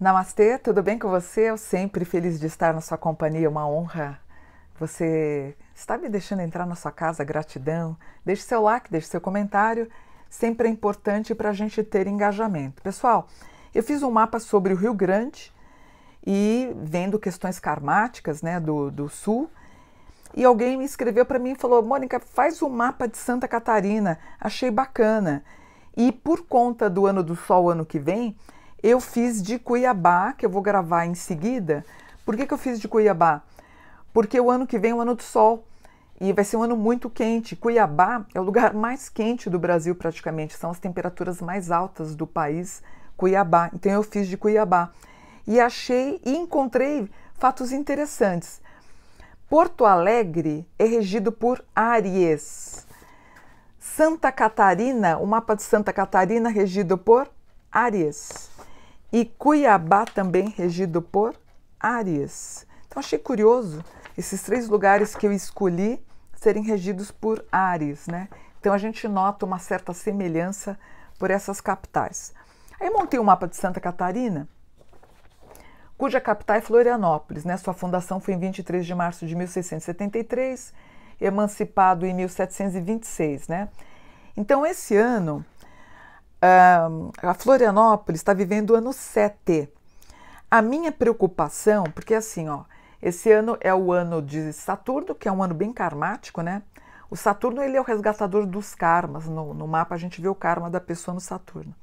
Namastê, tudo bem com você? Eu sempre feliz de estar na sua companhia, é uma honra. Você está me deixando entrar na sua casa, gratidão. Deixe seu like, deixe seu comentário, sempre é importante para a gente ter engajamento. Pessoal, eu fiz um mapa sobre o Rio Grande e vendo questões karmáticas né, do, do Sul, e alguém me escreveu para mim e falou: Mônica, faz o um mapa de Santa Catarina, achei bacana. E por conta do ano do sol, ano que vem, eu fiz de Cuiabá, que eu vou gravar em seguida. Por que, que eu fiz de Cuiabá? Porque o ano que vem é o ano do sol e vai ser um ano muito quente. Cuiabá é o lugar mais quente do Brasil, praticamente, são as temperaturas mais altas do país. Cuiabá, então eu fiz de Cuiabá e achei e encontrei fatos interessantes. Porto Alegre é regido por Aries. Santa Catarina, o mapa de Santa Catarina é regido por Aries e Cuiabá também regido por Áries. Então achei curioso esses três lugares que eu escolhi serem regidos por Áries, né? Então a gente nota uma certa semelhança por essas capitais. Aí montei o um mapa de Santa Catarina, cuja capital é Florianópolis, né? Sua fundação foi em 23 de março de 1673, emancipado em 1726, né? Então esse ano a Florianópolis está vivendo o ano 7. A minha preocupação, porque assim, ó, esse ano é o ano de Saturno, que é um ano bem karmático, né? O Saturno ele é o resgatador dos karmas. No, no mapa a gente vê o karma da pessoa no Saturno.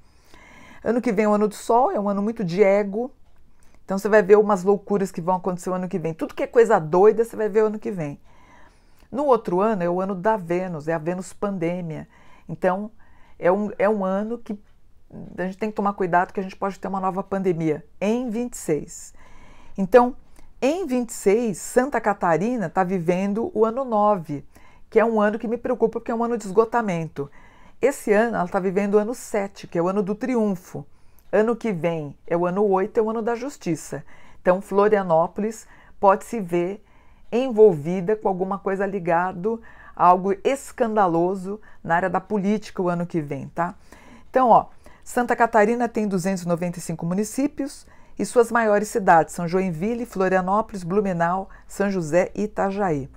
Ano que vem é o ano do Sol, é um ano muito de ego. Então você vai ver umas loucuras que vão acontecer o ano que vem. Tudo que é coisa doida, você vai ver o ano que vem. No outro ano é o ano da Vênus, é a Vênus pandemia. Então, é um, é um ano que a gente tem que tomar cuidado que a gente pode ter uma nova pandemia em 26. Então, em 26, Santa Catarina está vivendo o ano 9, que é um ano que me preocupa porque é um ano de esgotamento. Esse ano ela está vivendo o ano 7, que é o ano do triunfo. Ano que vem é o ano 8, é o ano da justiça. Então, Florianópolis pode se ver envolvida com alguma coisa ligado algo escandaloso na área da política o ano que vem, tá? Então, ó, Santa Catarina tem 295 municípios e suas maiores cidades são Joinville, Florianópolis, Blumenau, São José e Itajaí.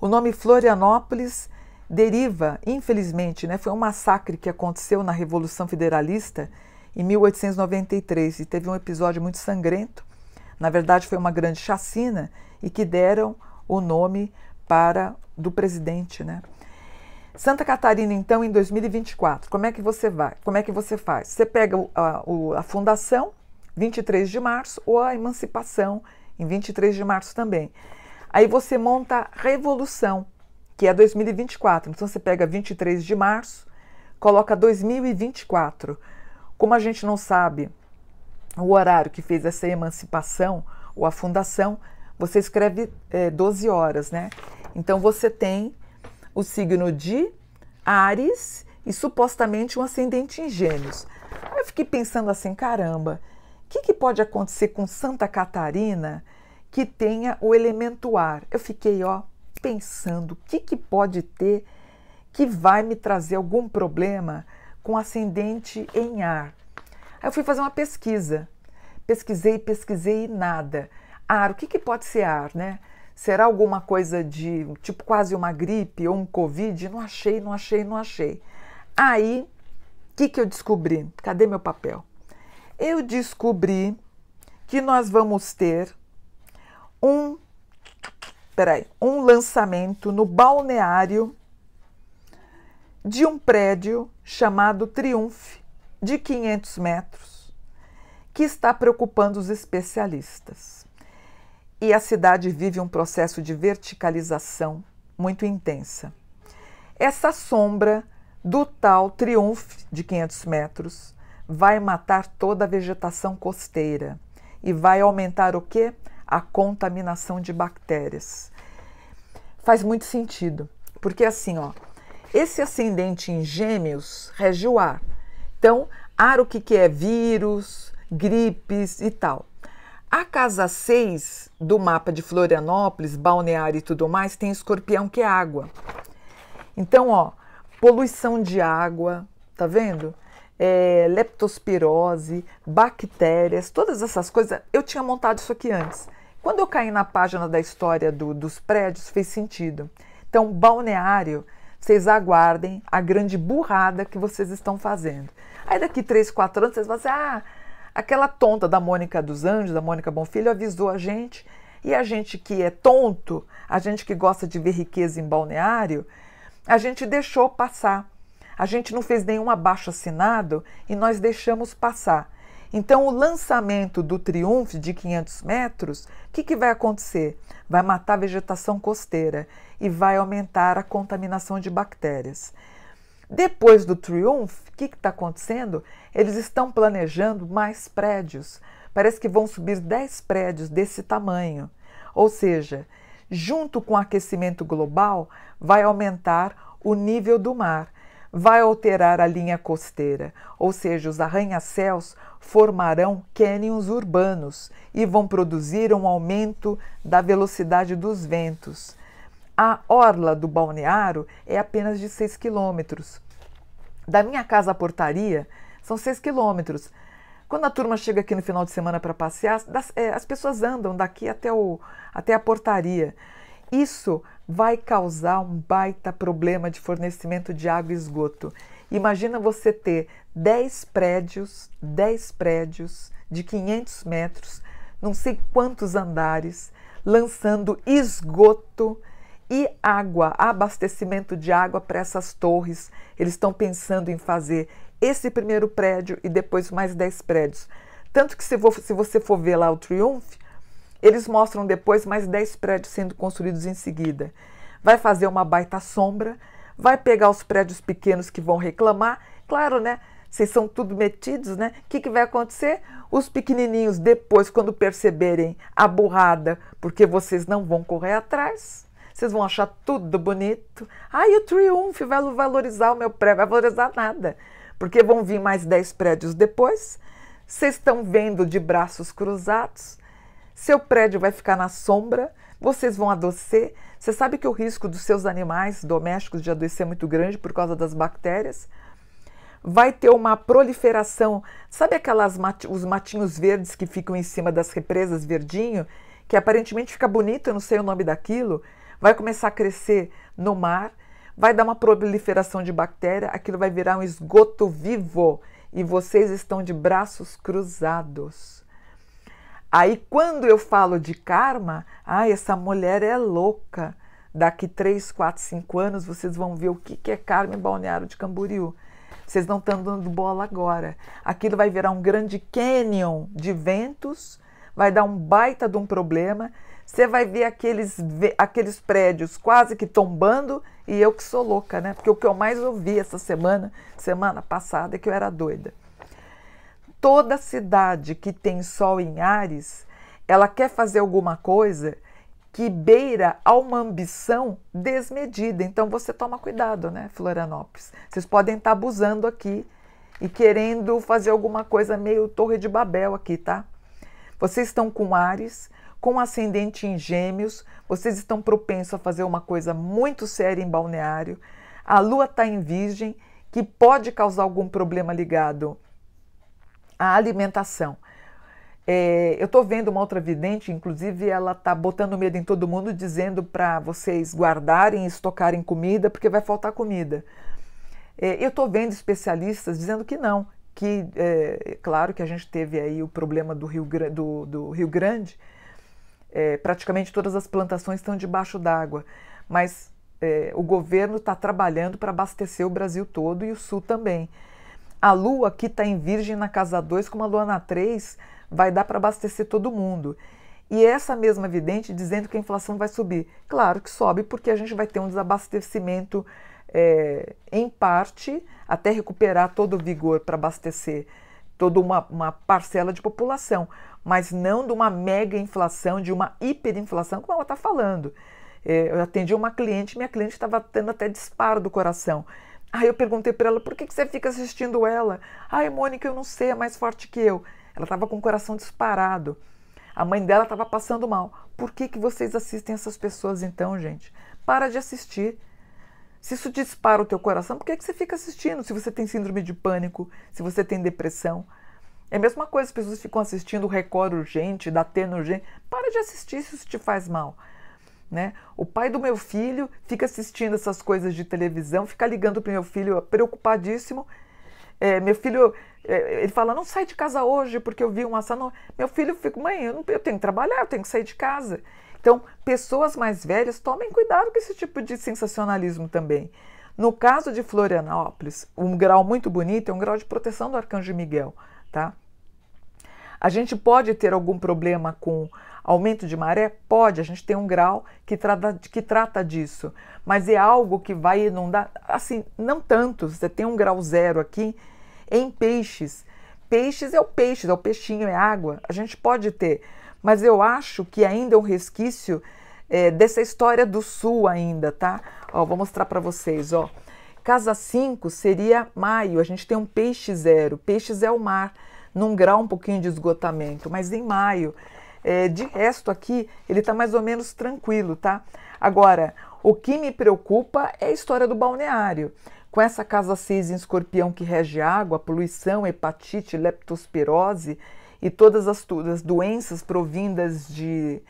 O nome Florianópolis deriva, infelizmente, né, foi um massacre que aconteceu na Revolução Federalista em 1893 e teve um episódio muito sangrento. Na verdade, foi uma grande chacina e que deram o nome para do presidente, né? Santa Catarina, então, em 2024, como é que você vai? Como é que você faz? Você pega a, a fundação, 23 de março, ou a emancipação, em 23 de março também. Aí você monta a Revolução, que é 2024. Então você pega 23 de março, coloca 2024. Como a gente não sabe o horário que fez essa emancipação ou a fundação, você escreve é, eh, 12 horas, né? Então você tem o signo de Ares e supostamente um ascendente em Gêmeos. Eu fiquei pensando assim, caramba, o que, que pode acontecer com Santa Catarina que tenha o elemento ar? Eu fiquei, ó, pensando, o que, que pode ter que vai me trazer algum problema com ascendente em ar? Aí eu fui fazer uma pesquisa. Pesquisei, pesquisei e nada. Ar, o que, que pode ser ar, né? Será alguma coisa de tipo quase uma gripe ou um Covid? Não achei, não achei, não achei. Aí, o que, que eu descobri? Cadê meu papel? Eu descobri que nós vamos ter um, peraí, um lançamento no balneário de um prédio chamado Triunfe, de 500 metros, que está preocupando os especialistas e a cidade vive um processo de verticalização muito intensa. Essa sombra do tal triunfo de 500 metros vai matar toda a vegetação costeira e vai aumentar o que? A contaminação de bactérias. Faz muito sentido, porque assim, ó, esse ascendente em Gêmeos rege o ar. Então, ar o que, que é vírus, gripes e tal. A casa 6 do mapa de Florianópolis, balneário e tudo mais, tem escorpião que é água. Então, ó, poluição de água, tá vendo? É, leptospirose, bactérias, todas essas coisas. Eu tinha montado isso aqui antes. Quando eu caí na página da história do, dos prédios, fez sentido. Então, balneário, vocês aguardem a grande burrada que vocês estão fazendo. Aí daqui 3, 4 anos, vocês vão dizer, ah, Aquela tonta da Mônica dos Anjos, da Mônica Bonfilho, avisou a gente. E a gente que é tonto, a gente que gosta de ver riqueza em balneário, a gente deixou passar. A gente não fez nenhum abaixo assinado e nós deixamos passar. Então, o lançamento do Triunfo de 500 metros, o que, que vai acontecer? Vai matar a vegetação costeira e vai aumentar a contaminação de bactérias. Depois do Triumph, o que está acontecendo? Eles estão planejando mais prédios. Parece que vão subir 10 prédios desse tamanho. Ou seja, junto com o aquecimento global, vai aumentar o nível do mar, vai alterar a linha costeira, ou seja, os arranha-céus formarão cânions urbanos e vão produzir um aumento da velocidade dos ventos. A orla do balneário é apenas de 6 quilômetros. Da minha casa à portaria são 6 quilômetros. Quando a turma chega aqui no final de semana para passear, das, é, as pessoas andam daqui até, o, até a portaria. Isso vai causar um baita problema de fornecimento de água e esgoto. Imagina você ter 10 prédios, 10 prédios de 500 metros, não sei quantos andares, lançando esgoto e água, abastecimento de água para essas torres. Eles estão pensando em fazer esse primeiro prédio e depois mais 10 prédios. Tanto que, se, se você for ver lá o Triumph, eles mostram depois mais 10 prédios sendo construídos em seguida. Vai fazer uma baita sombra, vai pegar os prédios pequenos que vão reclamar. Claro, né? Vocês são tudo metidos, né? O que, que vai acontecer? Os pequenininhos, depois, quando perceberem a burrada, porque vocês não vão correr atrás, vocês vão achar tudo bonito. Ai, o Triumph vai valorizar o meu prédio. Vai valorizar nada. Porque vão vir mais 10 prédios depois. Vocês estão vendo de braços cruzados. Seu prédio vai ficar na sombra. Vocês vão adoecer. Você sabe que o risco dos seus animais domésticos de adoecer é muito grande por causa das bactérias vai ter uma proliferação. Sabe aquelas mat os matinhos verdes que ficam em cima das represas verdinho, que aparentemente fica bonito, eu não sei o nome daquilo, vai começar a crescer no mar, vai dar uma proliferação de bactéria, aquilo vai virar um esgoto vivo e vocês estão de braços cruzados. Aí, quando eu falo de karma, ah, essa mulher é louca. Daqui 3, 4, 5 anos vocês vão ver o que é karma em balneário de Camboriú. Vocês não estão dando bola agora. Aquilo vai virar um grande canyon de ventos, vai dar um baita de um problema você vai ver aqueles, aqueles prédios quase que tombando e eu que sou louca, né? Porque o que eu mais ouvi essa semana, semana passada, é que eu era doida. Toda cidade que tem sol em Ares, ela quer fazer alguma coisa que beira a uma ambição desmedida. Então você toma cuidado, né, Florianópolis? Vocês podem estar abusando aqui e querendo fazer alguma coisa meio Torre de Babel aqui, tá? Vocês estão com Ares, com ascendente em Gêmeos, vocês estão propensos a fazer uma coisa muito séria em balneário. A lua está em Virgem, que pode causar algum problema ligado à alimentação. É, eu estou vendo uma outra vidente, inclusive ela está botando medo em todo mundo, dizendo para vocês guardarem, estocarem comida, porque vai faltar comida. É, eu estou vendo especialistas dizendo que não, que é, é, claro que a gente teve aí o problema do Rio, do, do Rio Grande, é, praticamente todas as plantações estão debaixo d'água, mas é, o governo está trabalhando para abastecer o Brasil todo e o Sul também. A lua aqui está em Virgem na casa 2, como a lua na 3 vai dar para abastecer todo mundo. E é essa mesma vidente dizendo que a inflação vai subir. Claro que sobe, porque a gente vai ter um desabastecimento é, em parte, até recuperar todo o vigor para abastecer toda uma, uma parcela de população mas não de uma mega inflação, de uma hiperinflação, como ela está falando. É, eu atendi uma cliente, minha cliente estava tendo até disparo do coração. Aí eu perguntei para ela, por que, que você fica assistindo ela? Ai, Mônica, eu não sei, é mais forte que eu. Ela estava com o coração disparado. A mãe dela estava passando mal. Por que, que vocês assistem essas pessoas então, gente? Para de assistir. Se isso dispara o teu coração, por que, que você fica assistindo? Se você tem síndrome de pânico, se você tem depressão. É a mesma coisa, as pessoas ficam assistindo o Record Urgente, da Tena Urgente. Para de assistir se isso te faz mal. Né? O pai do meu filho fica assistindo essas coisas de televisão, fica ligando para o meu filho preocupadíssimo. É, meu filho, é, ele fala, não sai de casa hoje porque eu vi um assalto. Meu filho fica, mãe, eu, não, eu tenho que trabalhar, eu tenho que sair de casa. Então, pessoas mais velhas, tomem cuidado com esse tipo de sensacionalismo também. No caso de Florianópolis, um grau muito bonito é um grau de proteção do Arcanjo Miguel tá? A gente pode ter algum problema com aumento de maré? Pode, a gente tem um grau que trata, que trata disso, mas é algo que vai inundar, assim, não tanto. Você tem um grau zero aqui em peixes. Peixes é o peixe, é o peixinho, é água. A gente pode ter, mas eu acho que ainda é um resquício é, dessa história do sul ainda, tá? Ó, vou mostrar para vocês, ó. Casa 5 seria maio, a gente tem um peixe zero. Peixes é o mar, num grau um pouquinho de esgotamento, mas em maio. É, de resto aqui, ele está mais ou menos tranquilo, tá? Agora, o que me preocupa é a história do balneário. Com essa casa 6 em escorpião que rege água, poluição, hepatite, leptospirose e todas as, as doenças provindas de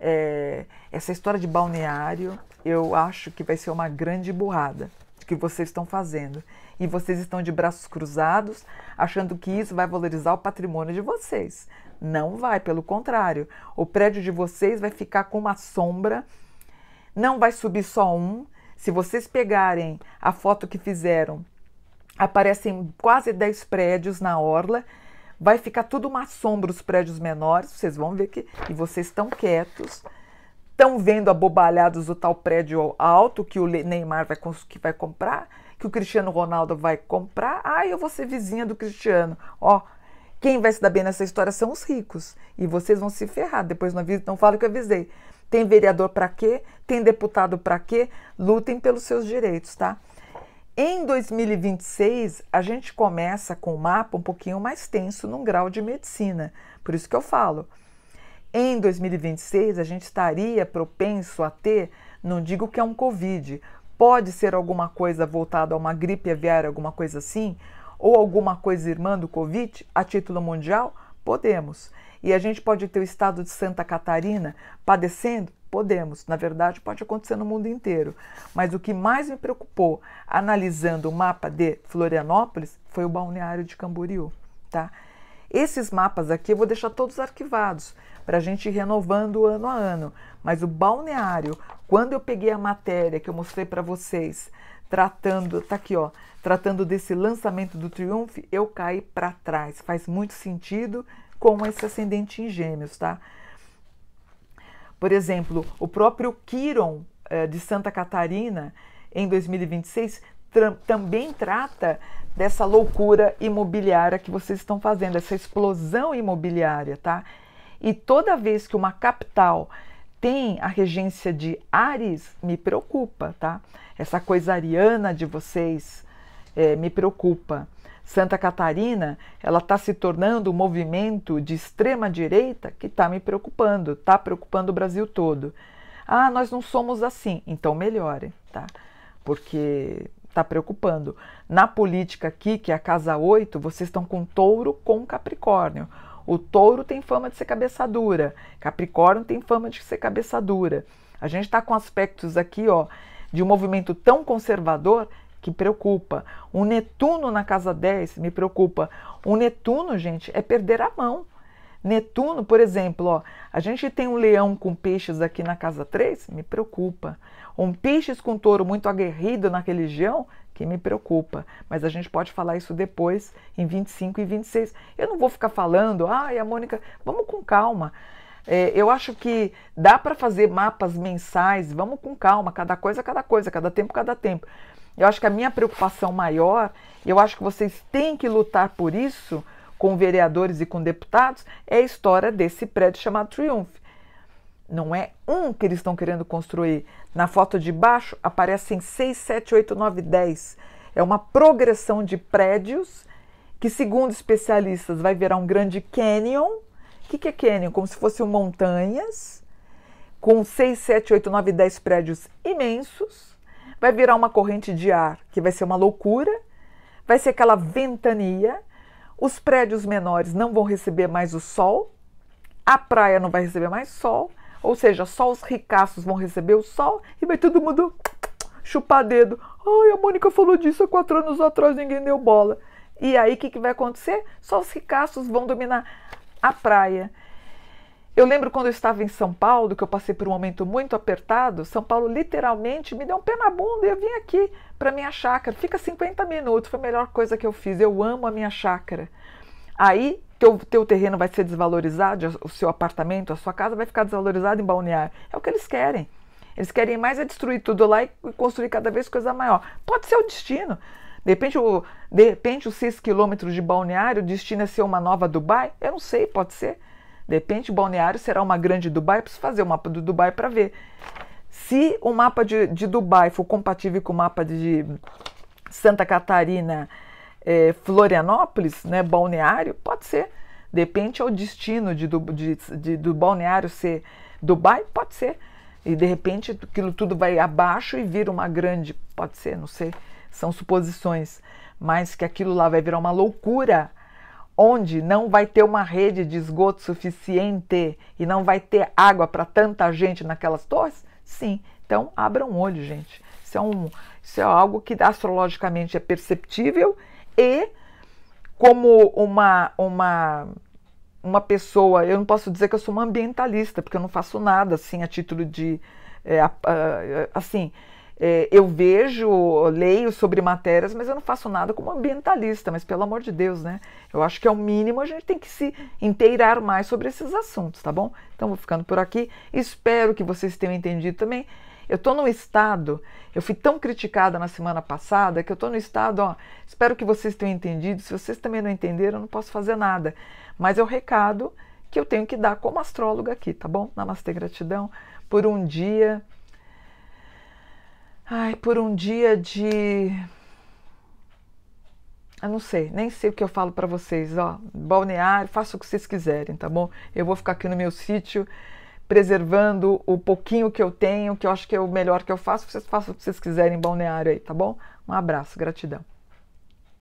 é, essa história de balneário, eu acho que vai ser uma grande burrada que vocês estão fazendo. E vocês estão de braços cruzados, achando que isso vai valorizar o patrimônio de vocês. Não vai, pelo contrário. O prédio de vocês vai ficar com uma sombra, não vai subir só um. Se vocês pegarem a foto que fizeram, aparecem quase 10 prédios na orla. Vai ficar tudo uma sombra os prédios menores, vocês vão ver que e vocês estão quietos estão vendo abobalhados o tal prédio alto que o Neymar vai, que vai comprar, que o Cristiano Ronaldo vai comprar. Ah, eu vou ser vizinha do Cristiano. Ó, quem vai se dar bem nessa história são os ricos. E vocês vão se ferrar. Depois não, aviso, não falo que eu avisei. Tem vereador para quê? Tem deputado para quê? Lutem pelos seus direitos, tá? Em 2026, a gente começa com o mapa um pouquinho mais tenso num grau de medicina. Por isso que eu falo em 2026 a gente estaria propenso a ter, não digo que é um Covid, pode ser alguma coisa voltada a uma gripe aviária, alguma coisa assim, ou alguma coisa irmã do Covid a título mundial? Podemos. E a gente pode ter o estado de Santa Catarina padecendo? Podemos. Na verdade, pode acontecer no mundo inteiro. Mas o que mais me preocupou analisando o mapa de Florianópolis foi o balneário de Camboriú, tá? Esses mapas aqui eu vou deixar todos arquivados para a gente ir renovando ano a ano. Mas o balneário, quando eu peguei a matéria que eu mostrei para vocês, tratando, tá aqui ó, tratando desse lançamento do triunfo, eu caí para trás. Faz muito sentido com esse ascendente em Gêmeos, tá? Por exemplo, o próprio Quiron eh, de Santa Catarina em 2026 também trata dessa loucura imobiliária que vocês estão fazendo, essa explosão imobiliária, tá? E toda vez que uma capital tem a regência de Ares, me preocupa, tá? Essa coisa ariana de vocês é, me preocupa. Santa Catarina, ela está se tornando um movimento de extrema direita que está me preocupando, está preocupando o Brasil todo. Ah, nós não somos assim, então melhore, tá? Porque está preocupando. Na política aqui, que é a casa 8, vocês estão com touro com capricórnio. O touro tem fama de ser cabeça dura, Capricórnio tem fama de ser cabeça dura. A gente está com aspectos aqui, ó, de um movimento tão conservador que preocupa. Um Netuno na casa 10 me preocupa. Um Netuno, gente, é perder a mão. Netuno, por exemplo, ó, a gente tem um leão com peixes aqui na casa 3, me preocupa. Um peixes com touro muito aguerrido na religião que me preocupa, mas a gente pode falar isso depois, em 25 e 26. Eu não vou ficar falando, ai, a Mônica, vamos com calma. É, eu acho que dá para fazer mapas mensais, vamos com calma, cada coisa, cada coisa, cada tempo, cada tempo. Eu acho que a minha preocupação maior, eu acho que vocês têm que lutar por isso com vereadores e com deputados, é a história desse prédio chamado Triunfo. Não é um que eles estão querendo construir. Na foto de baixo aparecem 6, 7, 8, 9, 10. É uma progressão de prédios que, segundo especialistas, vai virar um grande canyon. O que, é canyon? Como se fossem montanhas, com 6, 7, 8, 9, 10 prédios imensos. Vai virar uma corrente de ar que vai ser uma loucura. Vai ser aquela ventania. Os prédios menores não vão receber mais o sol. A praia não vai receber mais sol ou seja, só os ricaços vão receber o sol e vai todo mundo chupar dedo. Ai, a Mônica falou disso há quatro anos atrás, ninguém deu bola. E aí, o que, que vai acontecer? Só os ricaços vão dominar a praia. Eu lembro quando eu estava em São Paulo, que eu passei por um momento muito apertado, São Paulo literalmente me deu um pé na bunda e eu vim aqui para minha chácara. Fica 50 minutos, foi a melhor coisa que eu fiz. Eu amo a minha chácara. Aí teu, teu terreno vai ser desvalorizado, o seu apartamento, a sua casa vai ficar desvalorizado em balnear. É o que eles querem. Eles querem mais é destruir tudo lá e construir cada vez coisa maior. Pode ser o destino. De repente, o, de repente, os 6 quilômetros de balneário, o destino é ser uma nova Dubai? Eu não sei, pode ser. De repente, o balneário será uma grande Dubai. Eu preciso fazer o mapa do Dubai para ver. Se o mapa de, de Dubai for compatível com o mapa de Santa Catarina, é, Florianópolis, né, balneário, pode ser. Depende ao é destino de, de, de, do balneário ser Dubai, pode ser. E de repente aquilo tudo vai abaixo e vira uma grande, pode ser, não sei, são suposições, mas que aquilo lá vai virar uma loucura, onde não vai ter uma rede de esgoto suficiente e não vai ter água para tanta gente naquelas torres? Sim. Então abram um olho, gente. Isso é, um, isso é algo que astrologicamente é perceptível e como uma uma uma pessoa, eu não posso dizer que eu sou uma ambientalista, porque eu não faço nada assim a título de é, assim, é, eu vejo, leio sobre matérias, mas eu não faço nada como ambientalista, mas pelo amor de Deus, né? Eu acho que é o mínimo, a gente tem que se inteirar mais sobre esses assuntos, tá bom? Então vou ficando por aqui, espero que vocês tenham entendido também eu estou no estado, eu fui tão criticada na semana passada que eu estou no estado, ó, espero que vocês tenham entendido. Se vocês também não entenderam, eu não posso fazer nada. Mas é o recado que eu tenho que dar como astróloga aqui, tá bom? Namastê, gratidão por um dia. Ai, por um dia de eu não sei, nem sei o que eu falo para vocês, ó, balneário, faça o que vocês quiserem, tá bom? Eu vou ficar aqui no meu sítio preservando o pouquinho que eu tenho, que eu acho que é o melhor que eu faço. Vocês façam o que vocês quiserem, balneário aí, tá bom? Um abraço, gratidão.